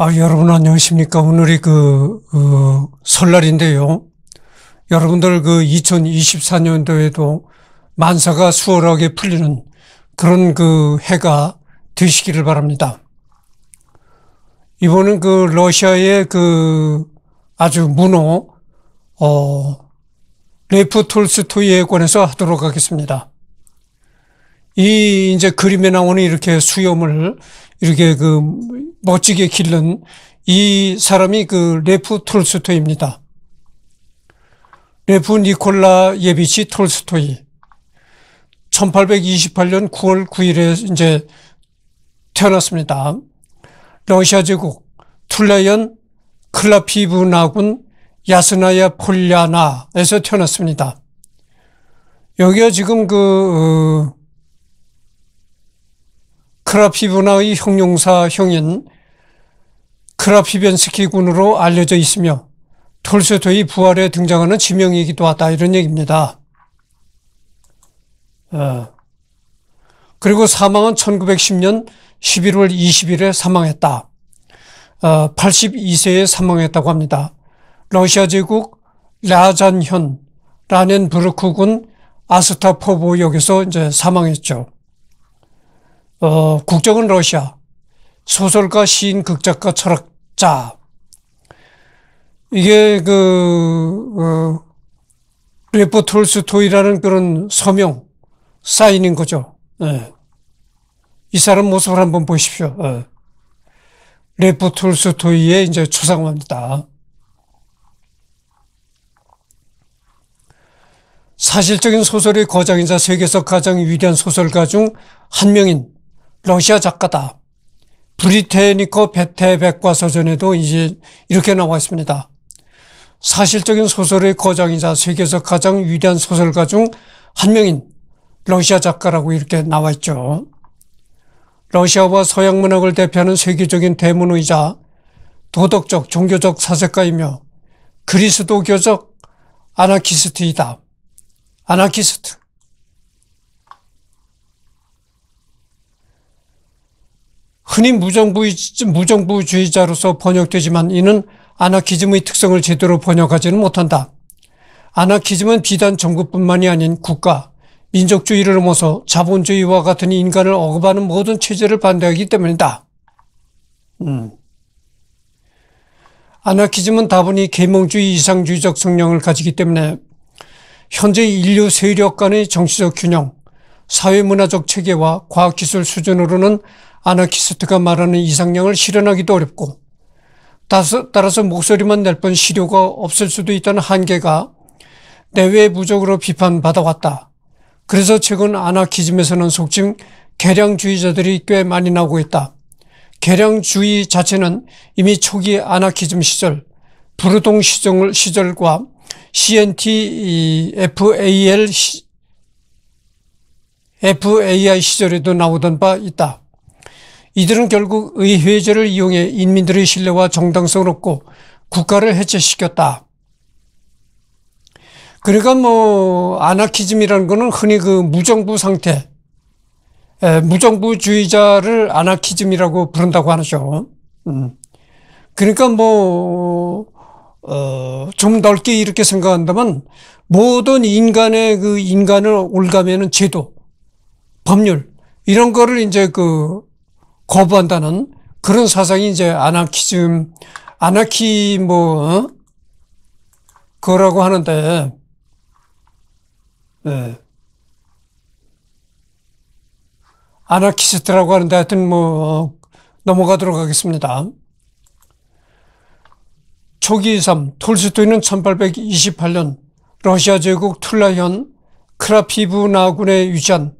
아, 여러분 안녕하십니까. 오늘이 그, 어, 설날인데요. 여러분들 그 2024년도에도 만사가 수월하게 풀리는 그런 그 해가 되시기를 바랍니다. 이번은 그 러시아의 그 아주 문호, 어, 레프 톨스토이에 관해서 하도록 하겠습니다. 이 이제 그림에 나오는 이렇게 수염을 이렇게 그 멋지게 길른 이 사람이 그 레프 톨스토이입니다. 레프 니콜라 예비치 톨스토이. 1828년 9월 9일에 이제 태어났습니다. 러시아 제국 툴레연 클라피브나군 야스나야 폴야나에서 태어났습니다. 여기가 지금 그 어, 크라피브나의 형용사형인 크라피변스키 군으로 알려져 있으며 톨스토이 부활에 등장하는 지명이기도 하다 이런 얘기입니다. 어. 그리고 사망은 1910년 11월 20일에 사망했다. 82세에 어, 사망했다고 합니다. 러시아 제국 라잔현 라넨부르크군 아스타포보역에서 이제 사망했죠. 어, 국적은 러시아. 소설가, 시인, 극작가, 철학자. 이게 그, 어, 레포 톨스토이라는 그런 서명, 사인인 거죠. 예. 이 사람 모습을 한번 보십시오. 예. 레포 톨스토이의 이제 초상화입니다. 사실적인 소설의 거장이자 세계에서 가장 위대한 소설가 중 한 명인 러시아 작가다. 브리테니코 베테백과 서전에도 이제 이렇게 나와 있습니다. 사실적인 소설의 거장이자 세계에서 가장 위대한 소설가 중 한 명인 러시아 작가라고 이렇게 나와 있죠. 러시아와 서양 문학을 대표하는 세계적인 대문의자 도덕적 종교적 사색가이며 그리스도교적 아나키스트이다. 아나키스트. 흔히 무정부의, 무정부주의자로서 번역되지만 이는 아나키즘의 특성을 제대로 번역하지는 못한다. 아나키즘은 비단 정부뿐만이 아닌 국가, 민족주의를 넘어서 자본주의와 같은 인간을 억압하는 모든 체제를 반대하기 때문이다. 음. 아나키즘은 다분히 계몽주의 이상주의적 성향을 가지기 때문에 현재 인류 세력 간의 정치적 균형, 사회문화적 체계와 과학기술 수준으로는 아나키스트가 말하는 이상형을 실현하기도 어렵고 따라서 목소리만 낼뿐 시료가 없을 수도 있다는 한계가 내외 부적으로 비판받아왔다. 그래서 최근 아나키즘에서는 속칭 개량주의자들이 꽤 많이 나오고 있다. 개량주의 자체는 이미 초기 아나키즘 시절, 부르동 시정을 시절과 CNT FAL FAI 시절에도 나오던 바 있다. 이들은 결국 의회제를 이용해 인민들의 신뢰와 정당성을 얻고 국가를 해체시켰다. 그러니까 뭐 아나키즘이라는 거는 흔히 그 무정부 상태, 예, 무정부주의자를 아나키즘이라고 부른다고 하죠. 음. 그러니까 뭐, 어, 넓게 이렇게 생각한다면 모든 인간의 그 인간을 올가매는 제도, 법률, 이런 거를 이제 그 거부한다는 그런 사상이 이제 아나키즘, 아나키 뭐, 어? 그라고 하는데, 네. 아나키스트라고 하는데 하여튼 뭐, 어, 넘어가도록 하겠습니다. 초기 3, 톨스토이는 1828년 러시아 제국 툴라현 크라피브나군에 위치한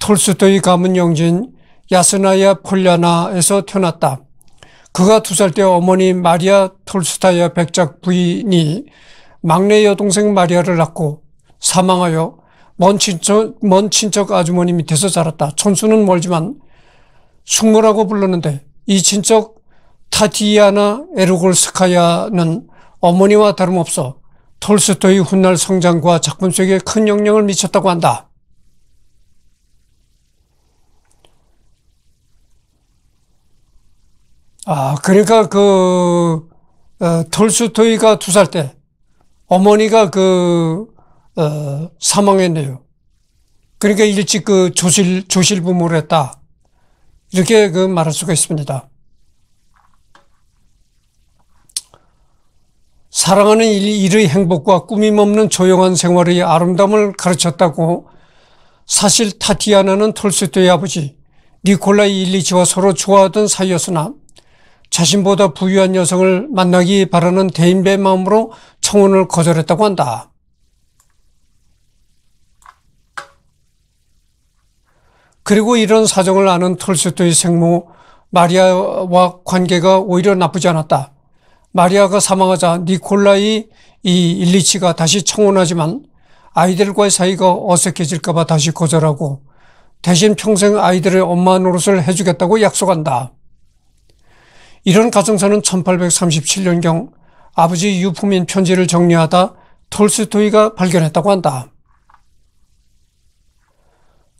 톨스토이 가문 영진 야스나야 폴리아나에서 태어났다. 그가 두 살 때 어머니 마리아 톨스타야 백작 부인이 막내 여동생 마리아를 낳고 사망하여 먼 친척, 먼 친척 아주머니 밑에서 자랐다. 촌수는 멀지만 숙모라고 불렀는데 이 친척 타티아나 에르골스카야는 어머니와 다름없어 톨스토이 훗날 성장과 작품 속에 큰 영향을 미쳤다고 한다. 아, 그러니까 그, 어, 톨스토이가 두 살 때 어머니가 그, 어, 사망했네요. 그러니까 일찍 그 조실, 조실 부모를 했다. 이렇게 그 말할 수가 있습니다. 사랑하는 일, 의 행복과 꾸밈 없는 조용한 생활의 아름다움을 가르쳤다고 사실 타티아나는 톨스토이 아버지 니콜라이 일리치와 서로 좋아하던 사이였으나 자신보다 부유한 여성을 만나기 바라는 대인배의 마음으로 청혼을 거절했다고 한다. 그리고 이런 사정을 아는 톨스토이 생모 마리아와 관계가 오히려 나쁘지 않았다. 마리아가 사망하자 니콜라이 이 일리치가 다시 청혼하지만 아이들과의 사이가 어색해질까봐 다시 거절하고 대신 평생 아이들의 엄마 노릇을 해주겠다고 약속한다. 이런 가정사는 1837년경 아버지 유품인 편지를 정리하다 톨스토이가 발견했다고 한다.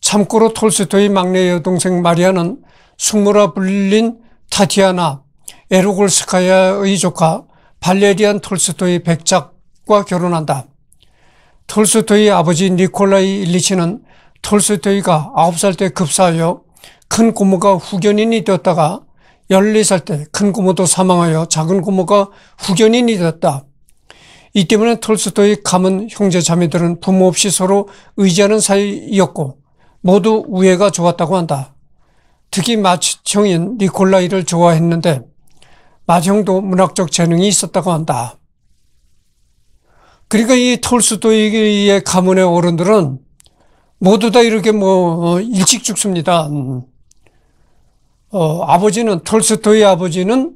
참고로 톨스토이 막내 여동생 마리아는 숙모라 불린 타티아나 에로골스카야의 조카 발레리안 톨스토이 백작과 결혼한다. 톨스토이 아버지 니콜라이 일리치는 톨스토이가 9살 때 급사하여 큰 고모가 후견인이 되었다가 14살 때 큰 고모도 사망하여 작은 고모가 후견인이 됐다. 이 때문에 톨스토이 가문 형제 자매들은 부모 없이 서로 의지하는 사이였고 모두 우애가 좋았다고 한다. 특히 마치형인 니콜라이를 좋아했는데 마형도 문학적 재능이 있었다고 한다. 그러니까 이 톨스토이의 가문의 어른들은 모두 다 이렇게 뭐 어, 일찍 죽습니다. 음. 어, 아버지는 톨스토이 아버지는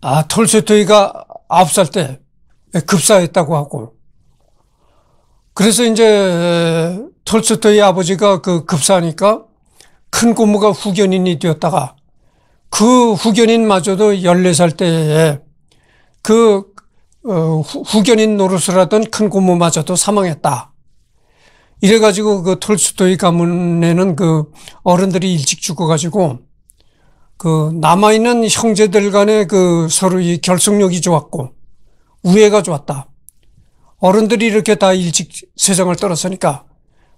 아 톨스토이가 9살때 급사했다고 하고 그래서 이제 톨스토이 아버지가 그 급사니까 하큰 고모가 후견인이 되었다가 그 후견인마저도 14살 때에 그 어, 후견인 노릇을 하던 큰 고모마저도 사망했다. 이래가지고 그 톨스토이 가문에는 그 어른들이 일찍 죽어가지고 그 남아있는 형제들 간에그 서로의 결속력이 좋았고 우애가 좋았다. 어른들이 이렇게 다 일찍 세상을 떨었으니까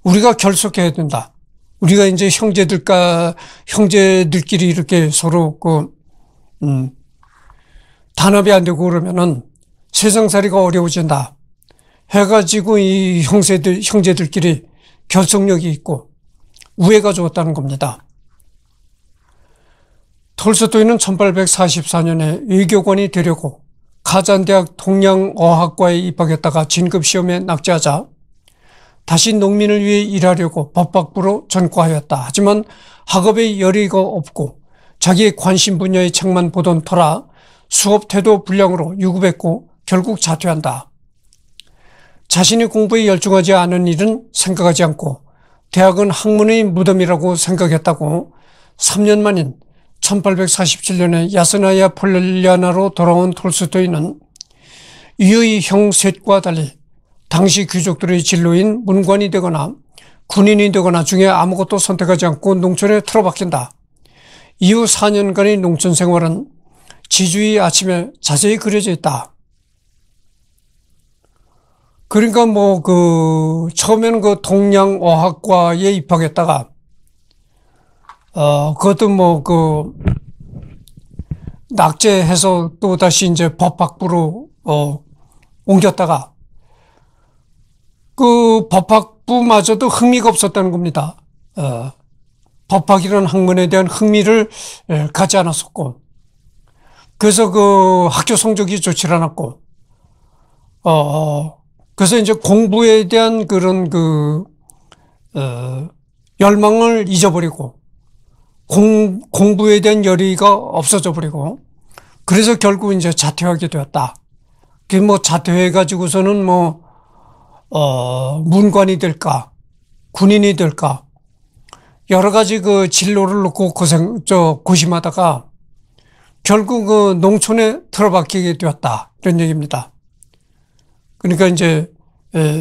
우리가 결속해야 된다. 우리가 이제 형제들과 형제들끼리 이렇게 서로 그 음, 단합이 안 되고 그러면은 세상살이가 어려워진다. 해가지고 이 형제들, 형제들끼리 결속력이 있고 우애가 좋았다는 겁니다. 톨스토이는 1844년에 외교관이 되려고 가잔대학 동양어학과에 입학했다가 진급시험에 낙제하자 다시 농민을 위해 일하려고 법학부로 전과하였다. 하지만 학업에 열의가 없고 자기의 관심 분야의 책만 보던 터라 수업 태도 불량으로 유급했고 결국 자퇴한다. 자신이 공부에 열중하지 않은 일은 생각하지 않고 대학은 학문의 무덤이라고 생각했다고 3년 만인 1847년에 야스나야 폴리아나로 돌아온 톨스토이는 이의 형셋과 달리 당시 귀족들의 진로인 문관이 되거나 군인이 되거나 중에 아무것도 선택하지 않고 농촌에 틀어박힌다. 이후 4년간의 농촌 생활은 지주의 아침에 자세히 그려져 있다. 그러니까 뭐 그 처음에는 그 동양어학과에 입학했다가 어 그것도 뭐 그 낙제해서 또 다시 이제 법학부로 어 옮겼다가 그 법학부마저도 흥미가 없었다는 겁니다. 어 법학이라는 학문에 대한 흥미를 가지 예, 않았었고 그래서 그 학교 성적이 좋지 않았고 어, 어 그래서 이제 공부에 대한 그런 그, 어, 열망을 잊어버리고 공, 공부에 대한 열의가 없어져 버리고 그래서 결국 이제 자퇴하게 되었다. 그 뭐 자퇴해가지고서는 뭐, 어, 문관이 될까, 군인이 될까, 여러 가지 그 진로를 놓고 고생, 저, 고심하다가 결국 그 농촌에 틀어박히게 되었다. 이런 얘기입니다. 그러니까 이제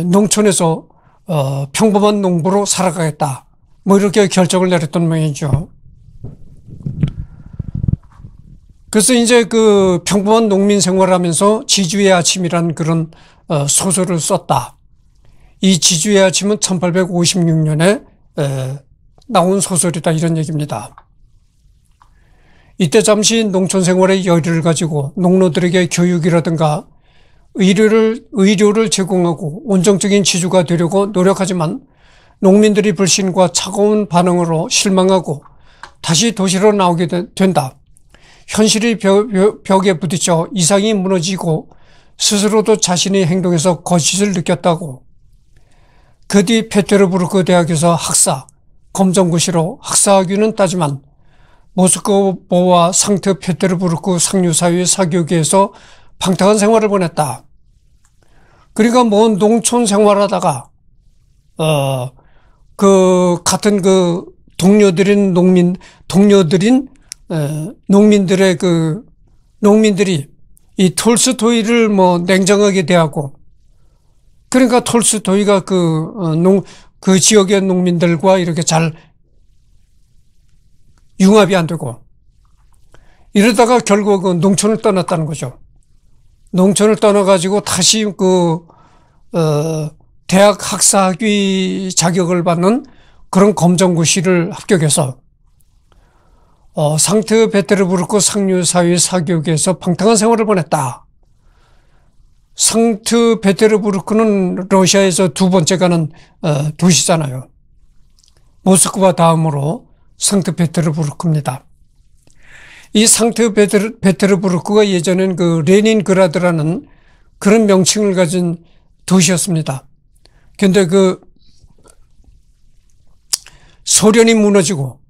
농촌에서 어, 평범한 농부로 살아가겠다. 뭐 이렇게 결정을 내렸던 모양이죠. 그래서 이제 그 평범한 농민 생활하면서 을 지주의 아침이란 그런 어, 소설을 썼다. 이 지주의 아침은 1856년에 나온 소설이다 이런 얘기입니다. 이때 잠시 농촌 생활의 여의를 가지고 농노들에게 교육이라든가 의료를, 의료를 제공하고 온정적인 지주가 되려고 노력하지만 농민들이 불신과 차가운 반응으로 실망하고 다시 도시로 나오게 된다. 현실의 벽, 에 부딪혀 이상이 무너지고 스스로도 자신의 행동에서 거짓을 느꼈다고. 그 뒤 페테르부르크 대학에서 학사, 검정고시로 학사학위는 따지만 모스크바와 상트 페테르부르크 상류사회 사교계에서 방탕한 생활을 보냈다. 그러니까 뭐 농촌 생활하다가 어 그 같은 그 동료들인 농민 동료들인 에, 어, 농민들의 그 농민들이 이 톨스토이를 뭐 냉정하게 대하고 그러니까 톨스토이가 그농그 어, 그 지역의 농민들과 이렇게 잘 융합이 안 되고 이러다가 결국 은 그 농촌을 떠났다는 거죠. 농촌을 떠나가지고 다시 그, 어, 대학 학사학위 자격을 받는 그런 검정고시를 합격해서 어, 상트 베테르부르크 상류사회 사교육에서 방탕한 생활을 보냈다. 상트 베테르부르크는 러시아에서 두 번째 가는 어, 도시잖아요. 모스크바 다음으로 상트 베테르부르크입니다. 이 상트 베테르, 베테르부르크가 예전엔 그 레닌그라드라는 그런 명칭을 가진 도시였습니다. 그런데그 소련이 무너지고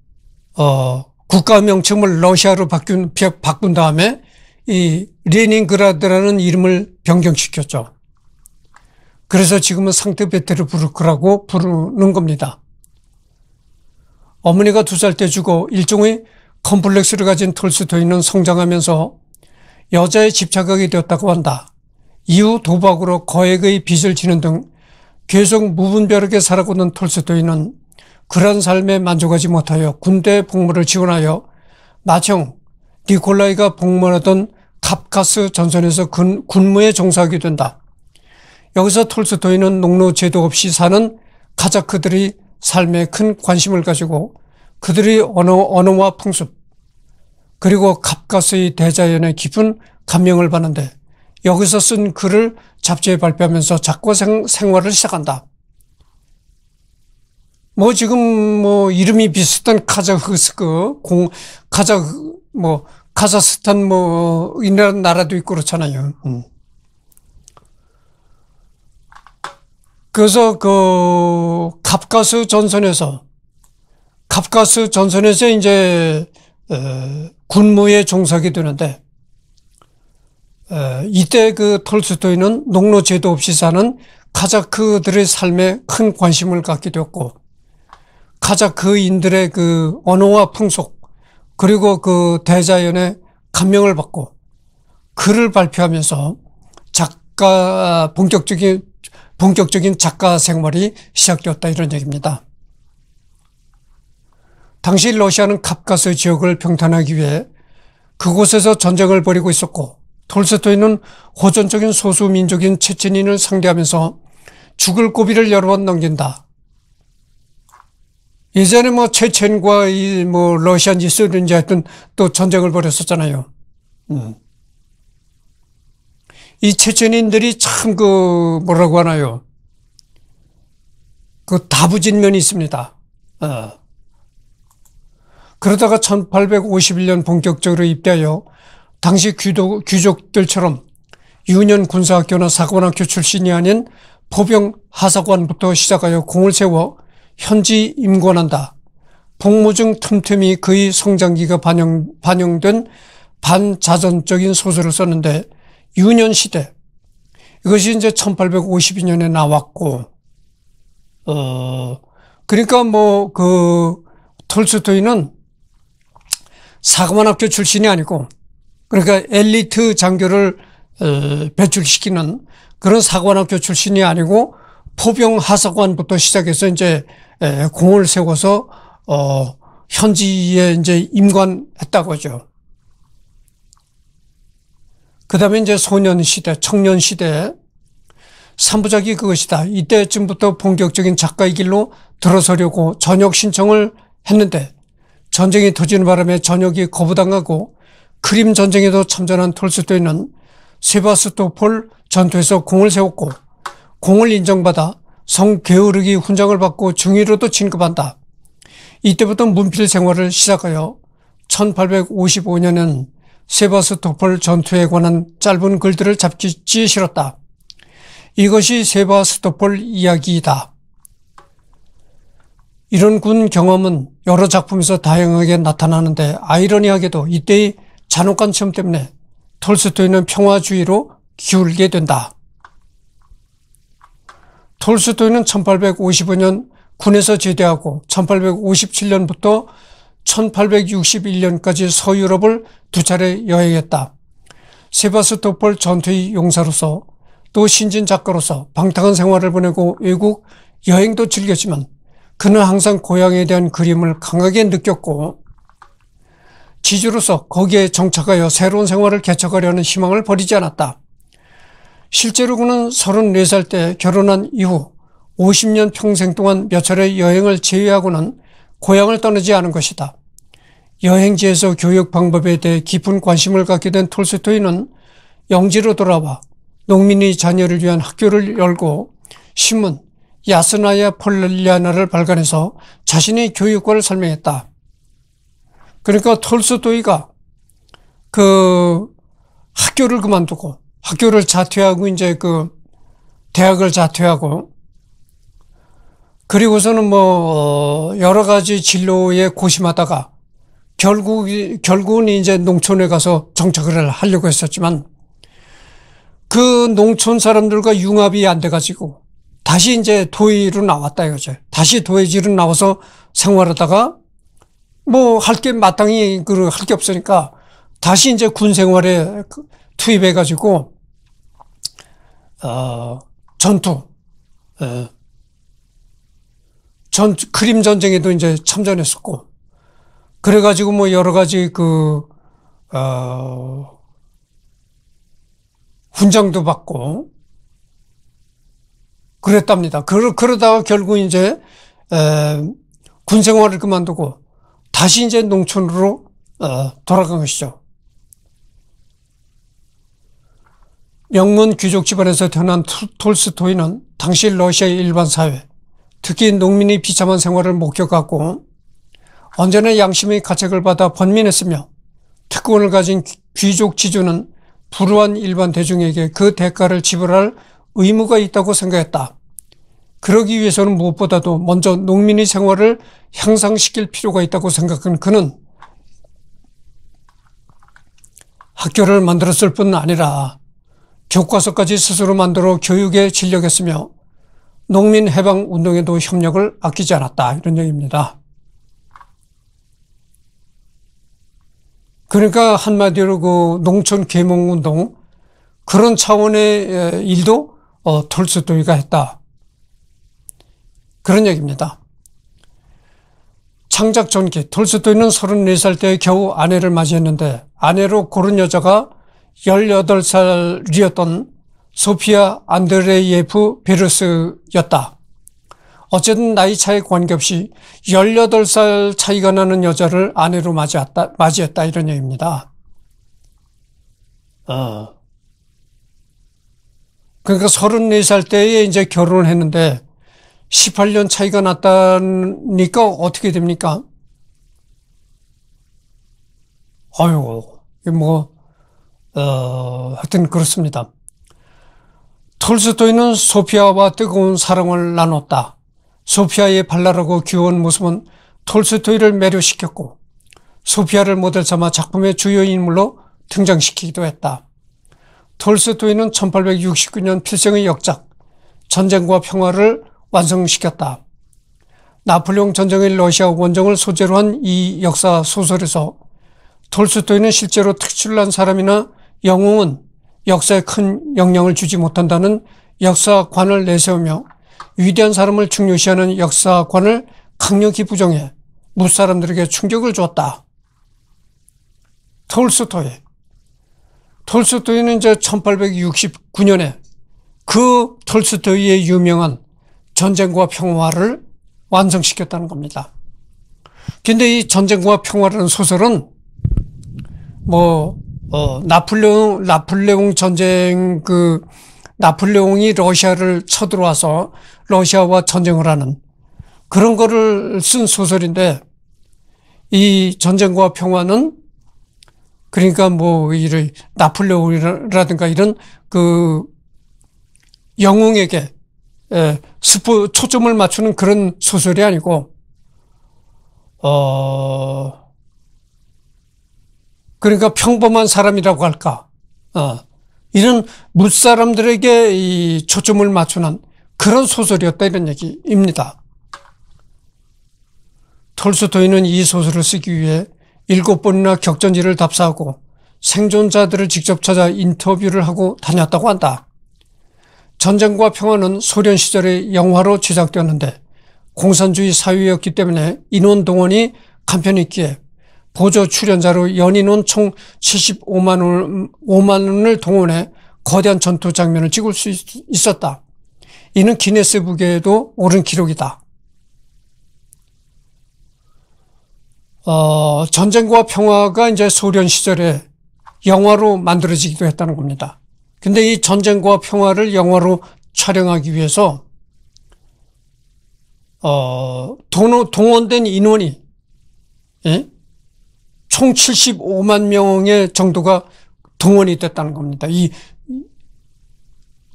어 국가 명칭을 러시아로 바꾼 바꾼 다음에 이 레닌그라드라는 이름을 변경시켰죠. 그래서 지금은 상트베테르부르크라고 부르는 겁니다. 어머니가 두 살 때 죽어 일종의 컴플렉스를 가진 톨스토이는 성장하면서 여자에 집착하게 되었다고 한다. 이후 도박으로 거액의 빚을 지는 등 계속 무분별하게 살아가는 톨스토이는 그런 삶에 만족하지 못하여 군대 복무를 지원하여 마청 니콜라이가 복무하던 카프카스 전선에서 군, 군무에 종사하게 된다. 여기서 톨스토이는 농로 제도 없이 사는 카자크들이 삶에 큰 관심을 가지고 그들이 언어, 언어와 풍습, 그리고 갑가스의 대자연에 깊은 감명을 받는데 여기서 쓴 글을 잡지에 발표하면서 작고 생, 생활을 시작한다. 뭐 지금 뭐 이름이 비슷한 카자흐스크 공 카자 뭐 카자흐스탄 뭐 이런 나라도 있고 그렇잖아요. 음. 그래서 그 갑가스 전선에서 갑가스 전선에서 이제 어, 군무에 종사하게 되는데 어, 이때 그 톨스토이는 농로 제도 없이 사는 카자크들의 삶에 큰 관심을 갖게 되었고 카자크인들의 그 언어와 풍속 그리고 그 대자연의 감명을 받고 글을 발표하면서 작가 본격적인 본격적인 작가 생활이 시작되었다 이런 얘기입니다. 당시 러시아는 갑가카스 지역을 평탄하기 위해 그곳에서 전쟁을 벌이고 있었고 톨스토이는 호전적인 소수민족인 체첸인을 상대하면서 죽을 고비를 여러 번 넘긴다. 예전에 뭐 체첸과 이뭐 러시아인지 쓰는지 하여튼 또 전쟁을 벌였었잖아요. 음. 이 체첸인들이 참 그 뭐라고 하나요? 그 다부진 면이 있습니다. 어. 그러다가 1851년 본격적으로 입대하여 당시 귀도, 귀족들처럼 유년 군사학교나 사관학교 출신이 아닌 포병 하사관부터 시작하여 공을 세워 현지 임관한다. 복무 중 틈틈이 그의 성장기가 반영, 반영된 반자전적인 소설을 썼는데 유년 시대 이것이 이제 1852년에 나왔고 어 그러니까 뭐 그 톨스토이는 사관만 학교 출신이 아니고 그러니까 엘리트 장교를 어, 배출시키는 그런 사관 학교 출신이 아니고 포병 하사관부터 시작해서 이제 공을 세워서 어 현지에 이제 임관했다고죠. 하 그다음에 이제 소년 시대, 청년 시대 삼부작이 그것이다. 이때쯤부터 본격적인 작가의 길로 들어서려고 전역 신청을 했는데 전쟁이 터지는 바람에 전역이 거부당하고 크림 전쟁에도 참전한 톨스토이는 세바스토폴 전투에서 공을 세웠고 공을 인정받아 성게으르기 훈장을 받고 증위로도 진급한다. 이때부터 문필 생활을 시작하여 1855년엔 세바스토폴 전투에 관한 짧은 글들을 잡지 싫었다 이것이 세바스토폴 이야기이다. 이런 군 경험은 여러 작품에서 다양하게 나타나는데 아이러니하게도 이때의 잔혹한 체험 때문에 톨스토이는 평화주의로 기울게 된다. 톨스토이는 1855년 군에서 제대하고 1857년부터 1861년까지 서유럽을 두 차례 여행했다. 세바스토폴 전투의 용사로서 또 신진 작가로서 방탕한 생활을 보내고 외국 여행도 즐겼지만 그는 항상 고향에 대한 그림을 강하게 느꼈고 지주로서 거기에 정착하여 새로운 생활을 개척하려는 희망을 버리지 않았다. 실제로 그는 34살 때 결혼한 이후 50년 평생 동안 몇 차례 여행을 제외하고는 고향을 떠나지 않은 것이다. 여행지에서 교육 방법에 대해 깊은 관심을 갖게 된 톨스토이는 영지로 돌아와 농민의 자녀를 위한 학교를 열고 신문, 야스나의 폴리아나를 발견해서 자신의 교육과를 설명했다. 그러니까 톨스토이가 그 학교를 그만두고 학교를 자퇴하고 이제 그 대학을 자퇴하고 그리고서는 뭐 어, 여러 가지 진로에 고심하다가 결국 결국은 이제 농촌에 가서 정착을 하려고 했었지만 그 농촌 사람들과 융합이 안 돼가지고 다시 이제 도의로 나왔다 이거죠. 다시 도의지로 나와서 생활하다가 뭐 할 게 마땅히 그 할 게 없으니까 다시 이제 군 생활에 그 투입해 가지고 어, 전투 어, 전 크림 전쟁에도 이제 참전했었고 그래 가지고 뭐 여러 가지 그 어, 훈장도 받고 그랬답니다. 그러, 그러다가 결국 이제 군 생활을 그만두고 다시 이제 농촌으로 어, 돌아간 것이죠. 명문 귀족 집안에서 태어난 톨스토이는 당시 러시아의 일반 사회, 특히 농민의 비참한 생활을 목격하고 언제나 양심의 가책을 받아 번민했으며 특권을 가진 귀족 지주는 불우한 일반 대중에게 그 대가를 지불할 의무가 있다고 생각했다. 그러기 위해서는 무엇보다도 먼저 농민의 생활을 향상시킬 필요가 있다고 생각한 그는 학교를 만들었을 뿐 아니라 교과서까지 스스로 만들어 교육에 진력했으며 농민 해방 운동에도 협력을 아끼지 않았다. 이런 얘기입니다. 그러니까 한마디로 그 농촌 계몽 운동 그런 차원의 일도 어, 톨스토이가 했다. 그런 얘기입니다. 창작 전기 톨스토이는 34살 때 겨우 아내를 맞이했는데 아내로 고른 여자가 18살이었던 소피아 안드레예프 베르스였다. 어쨌든 나이 차이 관계없이 18살 차이가 나는 여자를 아내로 맞이했다, 맞이했다 이런 얘기입니다. 어. 그러니까 34살 때에 이제 결혼을 했는데 18년 차이가 났다니까 어떻게 됩니까? 아유, 뭐, 어, 하여튼 그렇습니다. 톨스토이는 소피아와 뜨거운 사랑을 나눴다. 소피아의 발랄하고 귀여운 모습은 톨스토이를 매료시켰고 소피아를 모델 삼아 작품의 주요 인물로 등장시키기도 했다. 톨스토이는 1869년 필생의 역작 전쟁과 평화를 완성시켰다. 나폴레옹 전쟁의 러시아 원정을 소재로 한 이 역사 소설에서 톨스토이는 실제로 특출난 사람이나 영웅은 역사에 큰 영향을 주지 못한다는 역사관을 내세우며 위대한 사람을 중요시하는 역사관을 강력히 부정해 무사람들에게 충격을 주었다. 톨스토이 톨스토이는 이제 1869년에 그 톨스토이의 유명한 전쟁과 평화를 완성시켰다는 겁니다. 근데 이 전쟁과 평화라는 소설은 뭐, 어, 나폴레옹, 나폴레옹 전쟁 그, 나폴레옹이 러시아를 쳐들어와서 러시아와 전쟁을 하는 그런 거를 쓴 소설인데 이 전쟁과 평화는 그러니까 뭐 이를 나폴레옹이라든가 이런 그 영웅에게 스포 예, 초점을 맞추는 그런 소설이 아니고 어 그러니까 평범한 사람이라고 할까 어 이런 무사람들에게 이 초점을 맞추는 그런 소설이었다 이런 얘기입니다. 톨스토이는 이 소설을 쓰기 위해 일곱 번이나 격전지를 답사하고 생존자들을 직접 찾아 인터뷰를 하고 다녔다고 한다. 전쟁과 평화는 소련 시절의 영화로 제작되었는데 공산주의 사회였기 때문에 인원 동원이 간편했기에 보조 출연자로 연인원 총 75만 원, 5만 원을 동원해 거대한 전투 장면을 찍을 수 있었다. 이는 기네스북에도 오른 기록이다. 어, 전쟁과 평화가 이제 소련 시절에 영화로 만들어지기도 했다는 겁니다. 근데 이 전쟁과 평화를 영화로 촬영하기 위해서 어, 동, 원된 인원이 예? 총 75만 명의 정도가 동원이 됐다는 겁니다. 이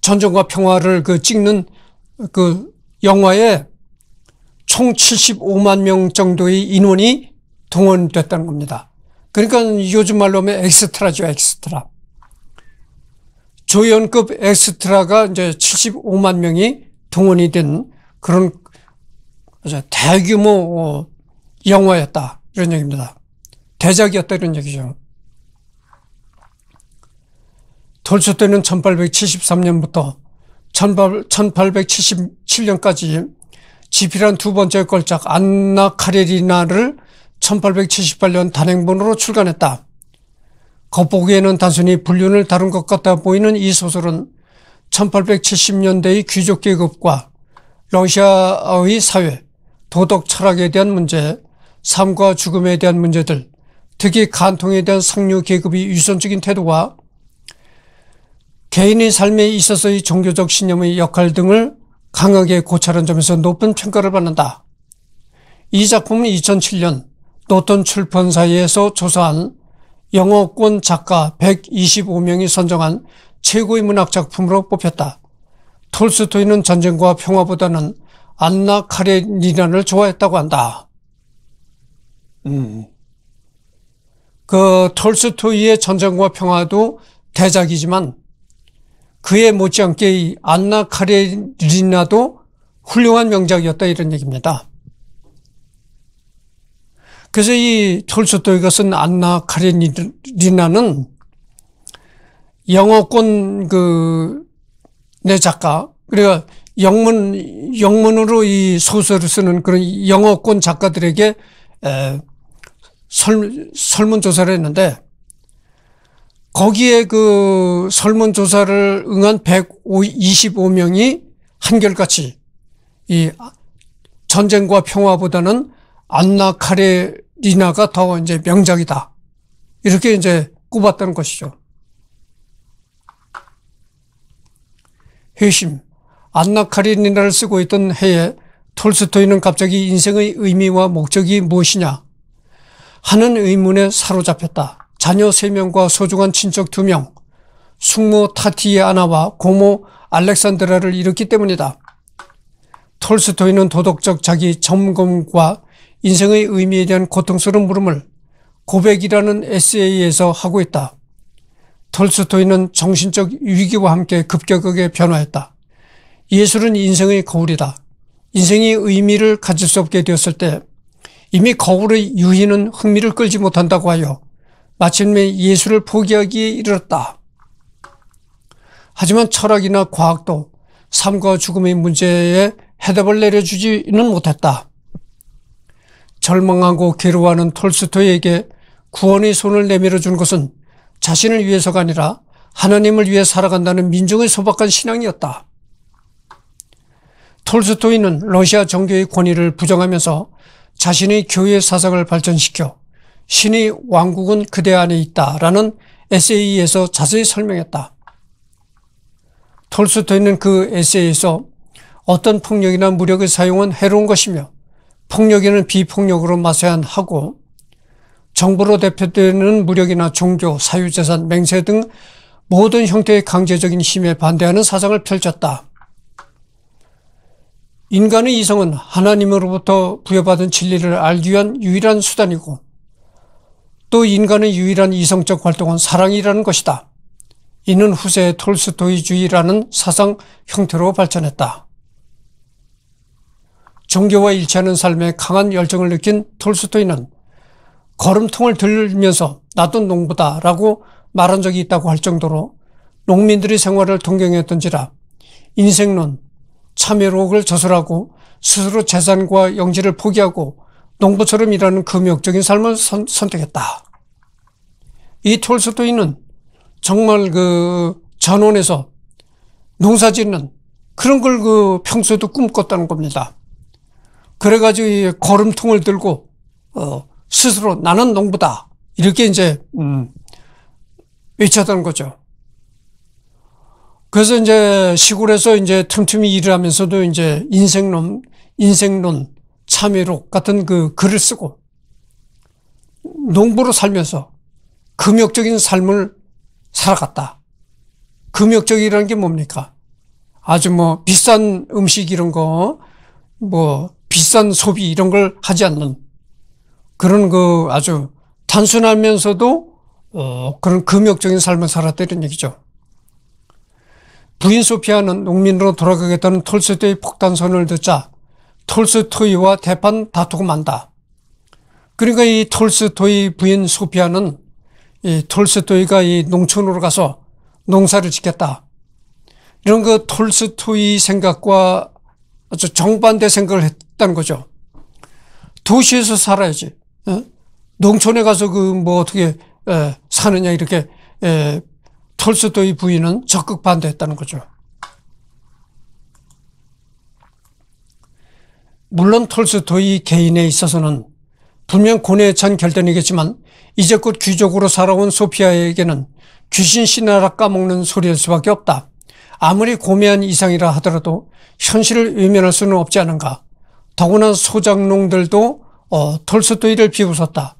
전쟁과 평화를 그 찍는 그 영화에 총 75만 명 정도의 인원이 동원됐다는 겁니다. 그러니까 요즘 말로 하면 엑스트라죠, 엑스트라. 조연급 엑스트라가 이제 75만 명이 동원이 된 그런 대규모 어, 영화였다. 이런 얘기입니다. 대작이었다. 이런 얘기죠. 돌초 때는 1873년부터 1877년까지 지필한 두 번째 걸작 안나 카레리나를 1878년 단행본으로 출간했다. 겉보기에는 단순히 불륜을 다룬 것 같아 보이는 이 소설은 1870년대의 귀족 계급과 러시아의 사회, 도덕 철학에 대한 문제, 삶과 죽음에 대한 문제들, 특히 간통에 대한 상류 계급이 유선적인 태도와 개인의 삶에 있어서의 종교적 신념의 역할 등을 강하게 고찰한 점에서 높은 평가를 받는다. 이 작품은 2007년 노턴 출판사에서 조사한 영어권 작가 125명이 선정한 최고의 문학 작품으로 뽑혔다. 톨스토이는 전쟁과 평화보다는 안나 카레니나를 좋아했다고 한다. 음. 그 톨스토이의 전쟁과 평화도 대작이지만 그에 못지않게 이 안나 카레니나도 훌륭한 명작이었다 이런 얘기입니다. 그래서 이 톨스토이 것은 안나 카레니나는 영어권 그 내 작가 그리고 영문 영문으로 이 소설을 쓰는 그런 영어권 작가들에게 에, 설, 설문조사를 했는데 거기에 그 설문조사를 응한 125명이 한결같이 이 전쟁과 평화보다는 안나 카레리나가 더 이제 명작이다. 이렇게 이제 꼽았다는 것이죠. 회심. 안나 카레리나를 쓰고 있던 해에 톨스토이는 갑자기 인생의 의미와 목적이 무엇이냐 하는 의문에 사로잡혔다. 자녀 3명과 소중한 친척 2명, 숙모 타티아나와 고모 알렉산드라를 잃었기 때문이다. 톨스토이는 도덕적 자기 점검과 인생의 의미에 대한 고통스러운 물음을 고백이라는 에세이에서 하고 있다. 톨스토이는 정신적 위기와 함께 급격하게 변화했다. 예술은 인생의 거울이다. 인생이 의미를 가질 수 없게 되었을 때 이미 거울의 유희는 흥미를 끌지 못한다고 하여 마침내 예술을 포기하기에 이르렀다. 하지만 철학이나 과학도 삶과 죽음의 문제에 해답을 내려주지는 못했다. 절망하고 괴로워하는 톨스토이에게 구원의 손을 내밀어 준 것은 자신을 위해서가 아니라 하나님을 위해 살아간다는 민중의 소박한 신앙이었다. 톨스토이는 러시아 정교의 권위를 부정하면서 자신의 교회 사상을 발전시켜 신의 왕국은 그대 안에 있다라는 에세이에서 자세히 설명했다. 톨스토이는 그 에세이에서 어떤 폭력이나 무력의 사용은 해로운 것이며 폭력에는 비폭력으로 마세한하고 정부로 대표되는 무력이나 종교, 사유재산, 맹세 등 모든 형태의 강제적인 힘에 반대하는 사상을 펼쳤다. 인간의 이성은 하나님으로부터 부여받은 진리를 알기 위한 유일한 수단이고 또 인간의 유일한 이성적 활동은 사랑이라는 것이다. 이는 후세의 톨스토이주의라는 사상 형태로 발전했다. 종교와 일치하는 삶에 강한 열정을 느낀 톨스토이는 걸음통을 들면서 나도 농부다라고 말한 적이 있다고 할 정도로 농민들의 생활을 동경했던지라 인생론, 참여록을 저술하고 스스로 재산과 영지를 포기하고 농부처럼 일하는 금욕적인 그 삶을 선, 택했다이 톨스토이는 정말 그 전원에서 농사 짓는 그런 걸 그 평소에도 꿈꿨다는 겁니다. 그래가지고 이 걸음통을 들고 어, 스스로 나는 농부다 이렇게 이제 음, 외쳤던 거죠. 그래서 이제 시골에서 이제 틈틈이 일을 하면서도 이제 인생론, 인생론, 참여록 같은 그 글을 쓰고 농부로 살면서 금욕적인 삶을 살아갔다. 금욕적이라는 게 뭡니까? 아주 뭐 비싼 음식 이런 거, 뭐 비싼 소비 이런 걸 하지 않는 그런 그 아주 단순하면서도 어, 그런 금욕적인 삶을 살았다 이런 얘기죠. 부인 소피아는 농민으로 돌아가겠다는 톨스토이 폭탄 선을 듣자 톨스토이와 대판 다투고 만다. 그러니까 이 톨스토이 부인 소피아는 이 톨스토이가 이 농촌으로 가서 농사를 짓겠다. 이런 그 톨스토이 생각과 아주 정반대 생각을 했, 있다는 거죠. 도시에서 살아야지. 에? 어? 농촌에 가서 그 뭐 어떻게 에, 사느냐 이렇게 에, 톨스토이 부인은 적극 반대했다는 거죠. 물론 톨스토이 개인에 있어서는 분명 고뇌에 찬 결단이겠지만 이제껏 귀족으로 살아온 소피아에게는 귀신 신하라 까먹는 소리일 수밖에 없다. 아무리 고매한 이상이라 하더라도 현실을 외면할 수는 없지 않은가. 더구나 소작농들도 어, 톨스토이를 비웃었다.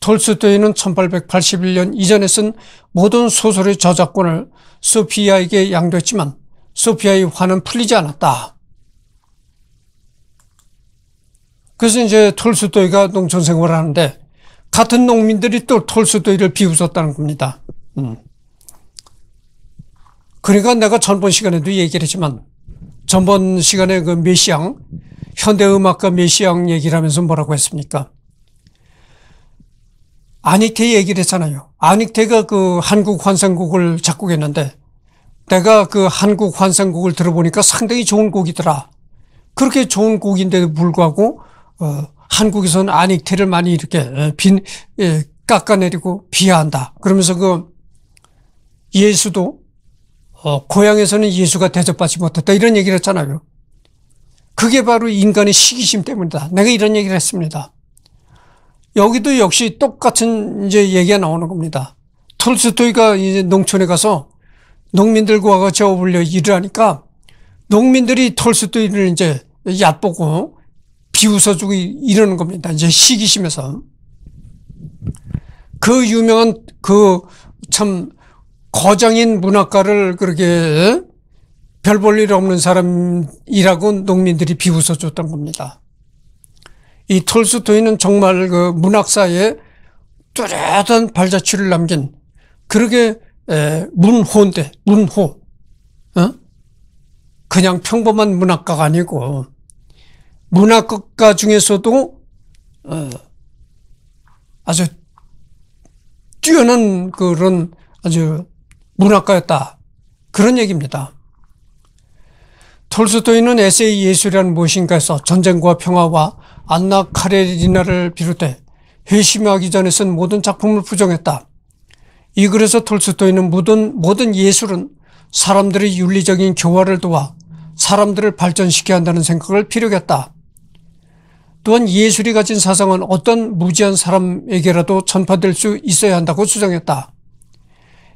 톨스토이는 1881년 이전에 쓴 모든 소설의 저작권을 소피아에게 양도했지만 소피아의 화는 풀리지 않았다. 그래서 이제 톨스토이가 농촌 생활을 하는데 같은 농민들이 또 톨스토이를 비웃었다는 겁니다. 음. 그러니까 내가 전번 시간에도 얘기를 했지만 전번 시간에 그 메시앙 현대음악가 메시앙 얘기를 하면서 뭐라고 했습니까? 아닉테 얘기를 했잖아요. 아닉테가 그 한국 환상곡을 작곡했는데 내가 그 한국 환상곡을 들어보니까 상당히 좋은 곡이더라. 그렇게 좋은 곡인데도 불구하고 어, 한국에선 아닉테를 많이 이렇게 빈 예, 깎아내리고 비하한다. 그러면서 그 예수도 어, 고향에서는 예수가 대접받지 못했다 이런 얘기를 했잖아요. 그게 바로 인간의 시기심 때문이다. 내가 이런 얘기를 했습니다. 여기도 역시 똑같은 이제 얘기가 나오는 겁니다. 톨스토이가 이제 농촌에 가서 농민들과 같이 어울려 일을 하니까 농민들이 톨스토이를 이제 얕보고 비웃어주고 이러는 겁니다. 이제 시기심에서. 그 유명한 그 참 거장인 문학가를 그렇게 별볼일 없는 사람이라고 농민들이 비웃어 줬던 겁니다. 이 톨스토이는 정말 그 문학사에 뚜렷한 발자취를 남긴 그러게 문호인데 문호 어? 그냥 평범한 문학가가 아니고 문학가 중에서도 어, 아주 뛰어난 그런 아주 문학가였다 그런 얘기입니다. 톨스토이는 에세이 예술이란 무엇인가에서 전쟁과 평화와 안나 카레리나를 비롯해 회심하기 전에 쓴 모든 작품을 부정했다. 이 글에서 톨스토이는 모든, 모든 예술은 사람들의 윤리적인 교화를 도와 사람들을 발전시켜야 한다는 생각을 피력했다. 또한 예술이 가진 사상은 어떤 무지한 사람에게라도 전파될 수 있어야 한다고 주장했다.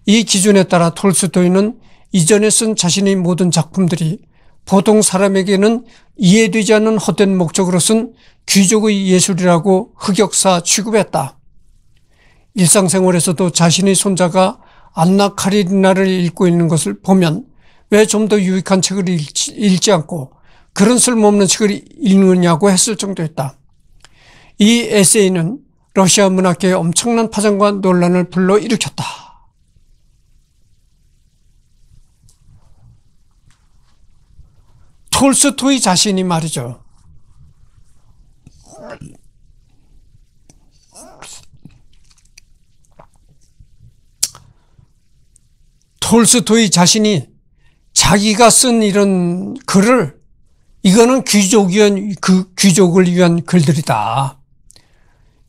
이 기준에 따라 톨스토이는 이전에 쓴 자신의 모든 작품들이 보통 사람에게는 이해되지 않는 헛된 목적으로선 귀족의 예술이라고 흑역사 취급했다. 일상생활에서도 자신의 손자가 안나 카리나를 읽고 있는 것을 보면 왜 좀 더 유익한 책을 읽지, 읽지 않고 그런 쓸모없는 책을 읽느냐고 했을 정도였다. 이 에세이는 러시아 문학계의 엄청난 파장과 논란을 불러일으켰다. 톨스토이 자신이 말이죠. 톨스토이 자신이 자기가 쓴 이런 글을 이거는 귀족위원 그 귀족을 위한 글들이다.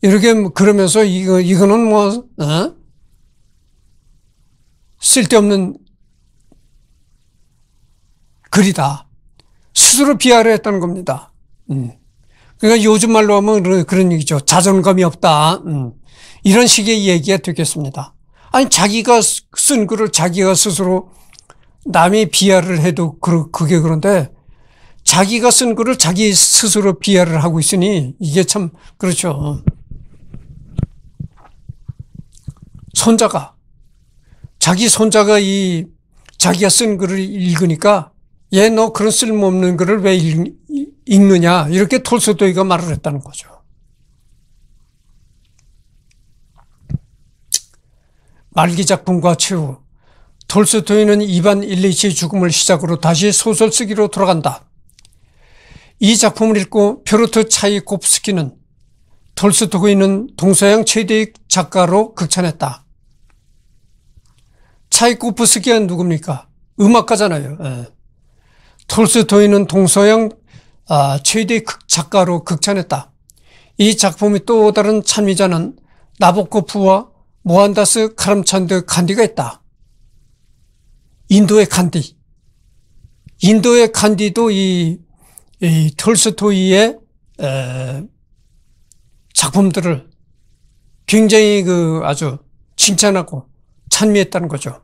이렇게 그러면서 이거 이거는 뭐 어? 쓸데없는 글이다. 스스로 비하를 했다는 겁니다. 음. 그러니까 요즘 말로 하면 그런, 그런 얘기죠. 자존감이 없다. 음. 이런 식의 얘기가 되겠습니다. 아니 자기가 쓴 글을 자기가 스스로 남이 비하를 해도 그, 그게 그런데 자기가 쓴 글을 자기 스스로 비하를 하고 있으니 이게 참 그렇죠. 손자가 자기 손자가 이 자기가 쓴 글을 읽으니까 얘너 그런 쓸모없는 글을 왜 읽, 느냐 이렇게 톨스토이가 말을 했다는 거죠. 말기 작품과 최후 톨스토이는 이반 일리치의 죽음을 시작으로 다시 소설 쓰기로 돌아간다. 이 작품을 읽고 페르트 차이콥스키는 톨스토이는 동서양 최대의 작가로 극찬했다. 차이코스키는 누굽니까? 음악가잖아요. 네. 톨스토이는 동서양 아, 최대 극작가로 극찬했다. 이 작품의 또 다른 참여자는 나보코프와 모한다스 카람찬드 칸디가 있다. 인도의 칸디. 인도의 칸디도 이, 이 톨스토이의 에, 작품들을 굉장히 그 아주 칭찬하고 찬미했다는 거죠.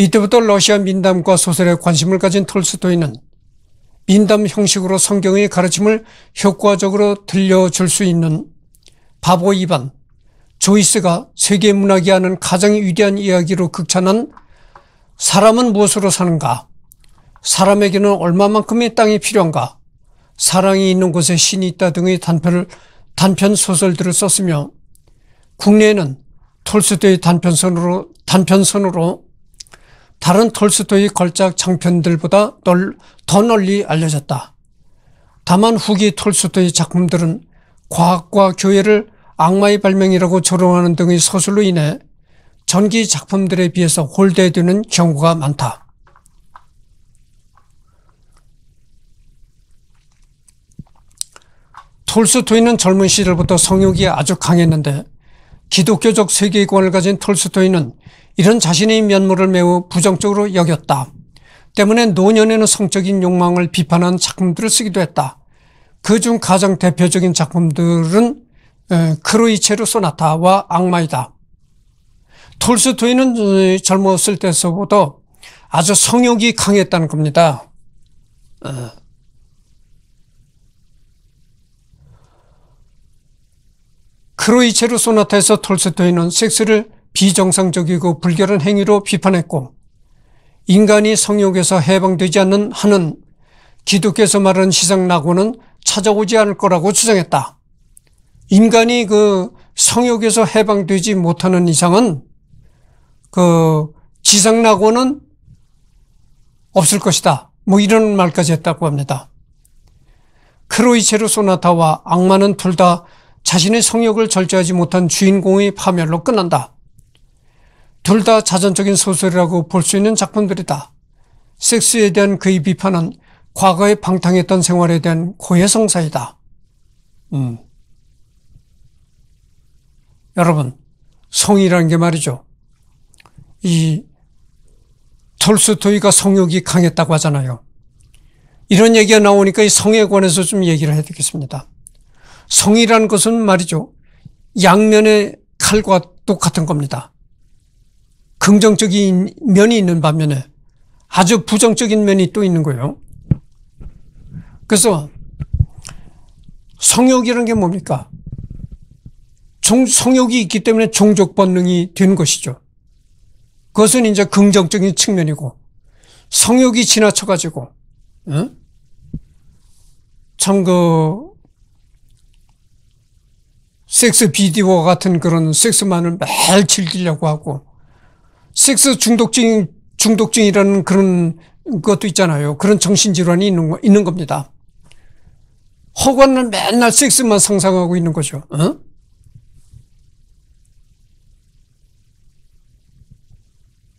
이때부터 러시아 민담과 소설에 관심을 가진 톨스토이는 민담 형식으로 성경의 가르침을 효과적으로 들려줄 수 있는 바보 이반, 조이스가 세계 문학이 하는 가장 위대한 이야기로 극찬한 사람은 무엇으로 사는가? 사람에게는 얼마만큼의 땅이 필요한가? 사랑이 있는 곳에 신이 있다 등의 단편을 단편 소설들을 썼으며 국내에는 톨스토이 단편선으로 단편선으로 다른 톨스토이 걸작 장편들보다 더 널리 알려졌다. 다만 후기 톨스토이 작품들은 과학과 교회를 악마의 발명이라고 조롱하는 등의 서술로 인해 전기 작품들에 비해서 홀대되는 경우가 많다. 톨스토이는 젊은 시절부터 성욕이 아주 강했는데 기독교적 세계관을 가진 톨스토이는 이런 자신의 면모를 매우 부정적으로 여겼다. 때문에 노년에는 성적인 욕망을 비판한 작품들을 쓰기도 했다. 그 중 가장 대표적인 작품들은 크로이체르 소나타와 악마이다. 톨스토이는 어, 젊었을 때서부터 아주 성욕이 강했다는 겁니다. 어. 크로이체르 소나타에서 톨스토이는 섹스를 비정상적이고 불결한 행위로 비판했고 인간이 성욕에서 해방되지 않는 한은 기독교에서 말하는 시상 낙오는 찾아오지 않을 거라고 주장했다. 인간이 그 성욕에서 해방되지 못하는 이상은 그 지상 낙오는 없을 것이다. 뭐 이런 말까지 했다고 합니다. 크로이체르 소나타와 악마는 둘 다 자신의 성욕을 절제하지 못한 주인공의 파멸로 끝난다. 둘다 자전적인 소설이라고 볼 수 있는 작품들이다. 섹스에 대한 그의 비판은 과거에 방탕했던 생활에 대한 고해성사이다. 음. 여러분, 성이라는 게 말이죠. 이 톨스토이가 성욕이 강했다고 하잖아요. 이런 얘기가 나오니까 이 성에 관해서 좀 얘기를 해드리겠습니다 성이라는 것은 말이죠. 양면의 칼과 똑같은 겁니다. 긍정적인 면이 있는 반면에 아주 부정적인 면이 또 있는 거예요. 그래서 성욕이라는 게 뭡니까? 종, 성욕이 있기 때문에 종족 본능이 된 것이죠. 그것은 이제 긍정적인 측면이고 성욕이 지나쳐 가지고 응? 참그 섹스 비디오 같은 그런 섹스만을 매일 즐기려고 하고 섹스 중독증, 중독증이라는 그런 것도 있잖아요. 그런 정신질환이 있는, 있는 겁니다. 허관은 맨날 섹스만 상상하고 있는 거죠. 어?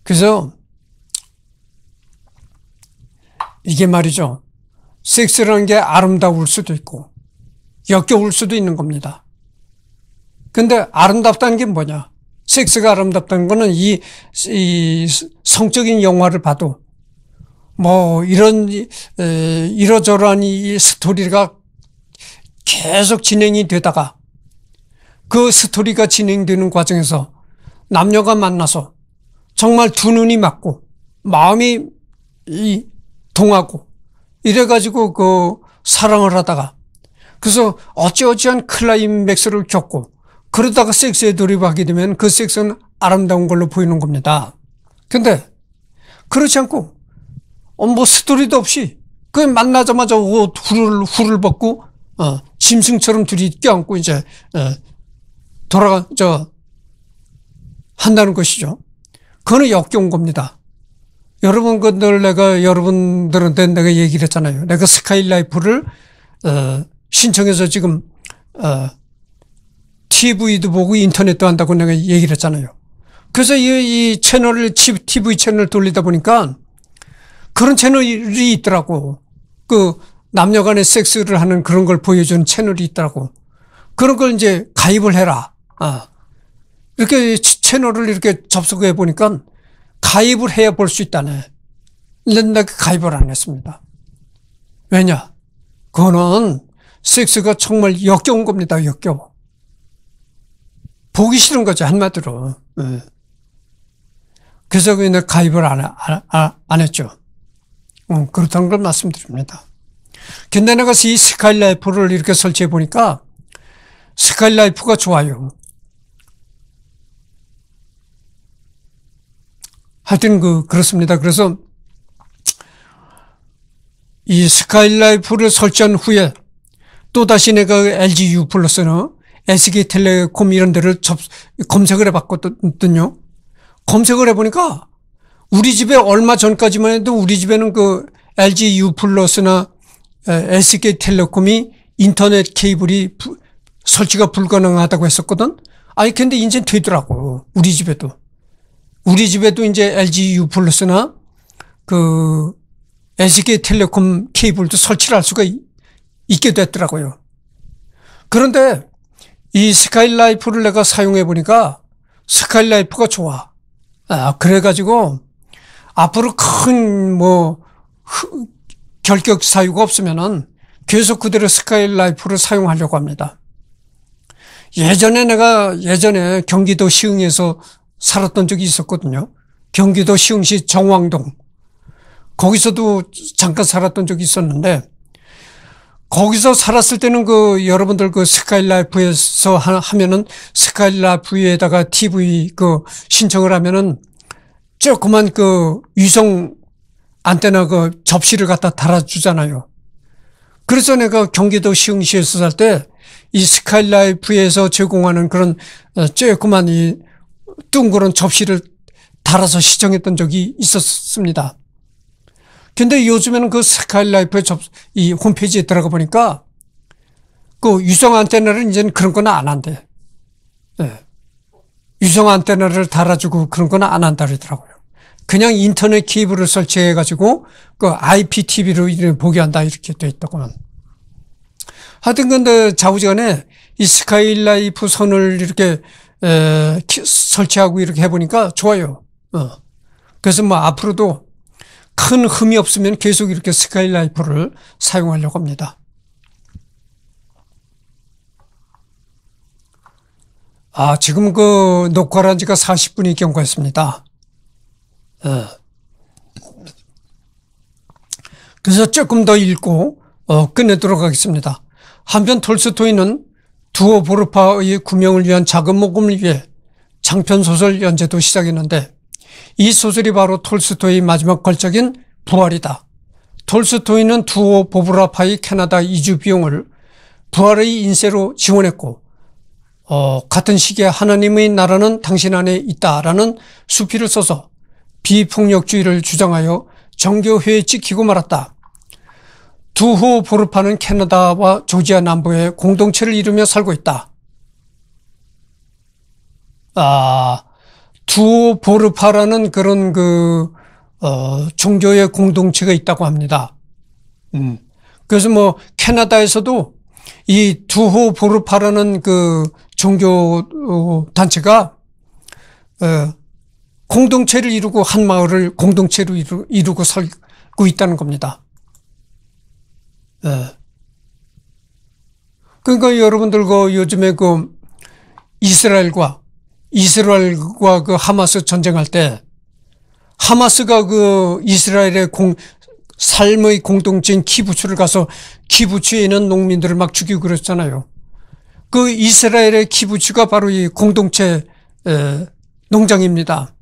그래서 이게 말이죠. 섹스라는 게 아름다울 수도 있고 역겨울 수도 있는 겁니다. 근데 아름답다는 게 뭐냐? 섹스가 아름답다는 거는 이, 이 성적인 영화를 봐도 뭐 이런 이러저러한 이 스토리가 계속 진행이 되다가 그 스토리가 진행되는 과정에서 남녀가 만나서 정말 두 눈이 맞고 마음이 이 동하고 이래가지고 그 사랑을 하다가 그래서 어찌어찌한 클라이맥스를 겪고 그러다가 섹스에 돌입하게 되면 그 섹스는 아름다운 걸로 보이는 겁니다. 근데 그렇지 않고 어, 뭐 스토리도 없이 그 만나자마자 옷 후를 후를 벗고 어, 짐승처럼 둘이 껴안고 이제 어, 돌아가 저 한다는 것이죠. 그거는 역겨운 겁니다. 여러분 그늘 내가 여러분들한테 내가 얘기를 했잖아요. 내가 스카이라이프를 어, 신청해서 지금 어, TV도 보고 인터넷도 한다고 내가 얘기를 했잖아요. 그래서 이, 이 채널을 TV 채널 돌리다 보니까 그런 채널이 있더라고. 그 남녀 간의 섹스를 하는 그런 걸 보여주는 채널이 있더라고. 그런 걸 이제 가입을 해라. 아. 이렇게 채널을 이렇게 접속해 보니까 가입을 해야 볼 수 있다네. 근데 가입을 안 했습니다. 왜냐? 그거는 섹스가 정말 역겨운 겁니다, 역겨워. 보기 싫은 거죠 한마디로. 예. 그래서 그냥 가입을 안, 안, 아, 안 했죠. 어, 그렇다는 걸 말씀드립니다. 근데 가이 스카이라이프를 이렇게 설치해 보니까 스카이라이프가 좋아요. 하여튼 그 그렇습니다. 그래서 이 스카이라이프를 설치한 후에 또 다시 내가 그 LG U 플러스는 SK텔레콤 이런 데를 접, 검색을 해봤거든요. 검색을 해보니까 우리 집에 얼마 전까지만 해도 우리 집에는 그 LG U 플러스나 SK텔레콤이 인터넷 케이블이 부, 설치가 불가능하다고 했었거든. 아니 근데 이제 되더라고 우리 집에도 우리 집에도 이제 LG U 플러스나 그 SK텔레콤 케이블도 설치를 할 수가 있게 됐더라고요. 그런데 이 스카이라이프를 내가 사용해 보니까 스카이라이프가 좋아. 아, 그래가지고 앞으로 큰 뭐 결격 사유가 없으면은 계속 그대로 스카이라이프를 사용하려고 합니다. 예전에 내가 예전에 경기도 시흥에서 살았던 적이 있었거든요. 경기도 시흥시 정왕동. 거기서도 잠깐 살았던 적이 있었는데 거기서 살았을 때는 그 여러분들 그 스카이라이프에서 하면은 스카이라이프에다가 TV 그 신청을 하면은 조그만 그 위성 안테나 그 접시를 갖다 달아주잖아요. 그래서 내가 경기도 시흥시에서 살 때 이 스카이라이프에서 제공하는 그런 어, 조그만 이 둥그런 접시를 달아서 시청했던 적이 있었습니다. 근데 요즘에는 그 스카이라이프의 접, 이 홈페이지에 들어가 보니까 그 유성 안테나를 이제는 그런 거는 안 한대. 네. 유성 안테나를 달아주고 그런 거는 안 한다 그러더라고요. 그냥 인터넷 케이블을 설치해가지고 그 IPTV로 보게 한다 이렇게 돼 있다고는. 하여튼 근데 좌우지간에 이 스카이라이프 선을 이렇게 에, 설치하고 이렇게 해보니까 좋아요. 어. 그래서 뭐 앞으로도 큰 흠이 없으면 계속 이렇게 스카이라이프를 사용하려고 합니다. 아, 지금 그 녹화를 지가 40분이 경과했습니다. 예. 그래서 조금 더 읽고 어, 끝내도록 하겠습니다. 한편 톨스토이는 두오 보르파의 구명을 위한 작은 모금을 위해 장편소설 연재도 시작했는데 이 소설이 바로 톨스토이의 마지막 걸작인 부활이다. 톨스토이는 두오 보브라파의 캐나다 이주 비용을 부활의 인쇄로 지원했고 어, 같은 시기에 하나님의 나라는 당신 안에 있다라는 수필을 써서 비폭력주의를 주장하여 정교회에 찍히고 말았다. 두호 보르파는 캐나다와 조지아 남부에 공동체를 이루며 살고 있다. 아, 두 보르파라는 그런 그, 어, 종교의 공동체가 있다고 합니다. 음. 그래서 뭐 캐나다에서도 이 두호 보르파라는 그 종교 어, 단체가 어, 공동체를 이루고 한 마을을 공동체로 이루, 이루고 살고 있다는 겁니다. 예. 그러니까 여러분들 그 요즘에 그 이스라엘과 이스라엘과 그 하마스 전쟁할 때 하마스가 그 이스라엘의 공, 삶의 공동체인 키부츠를 가서 키부츠에 있는 농민들을 막 죽이고 그랬잖아요. 그 이스라엘의 키부츠가 바로 이 공동체 농장입니다.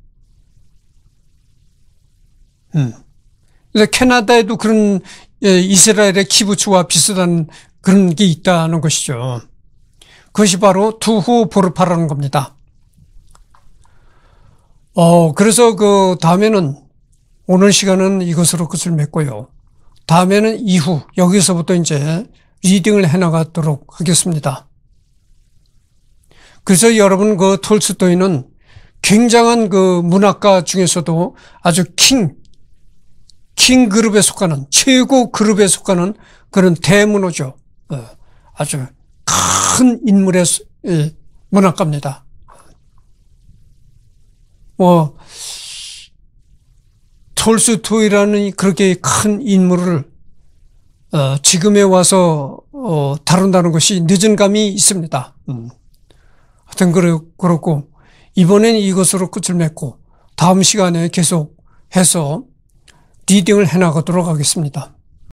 음. 캐나다에도 그런 예, 이스라엘의 키부츠와 비슷한 그런 게 있다는 것이죠. 그것이 바로 두후 보르파라는 겁니다. 어, 그래서 그 다음에는 오늘 시간은 이것으로 끝을 맺고요. 다음에는 이후 여기서부터 이제 리딩을 해나가도록 하겠습니다. 그래서 여러분 그 톨스토이는 굉장한 그 문학가 중에서도 아주 킹, 킹 그룹에 속하는 최고 그룹에 속하는 그런 대문호죠. 어, 아주 큰 인물의 예, 문학가입니다. 뭐 톨스토이라는 그렇게 큰 인물을 어, 지금에 와서 어, 다룬다는 것이 늦은 감이 있습니다. 음. 하여튼 그렇, 그렇고 이번엔 이것으로 끝을 맺고 다음 시간에 계속 해서 리딩을 해나가도록 하겠습니다.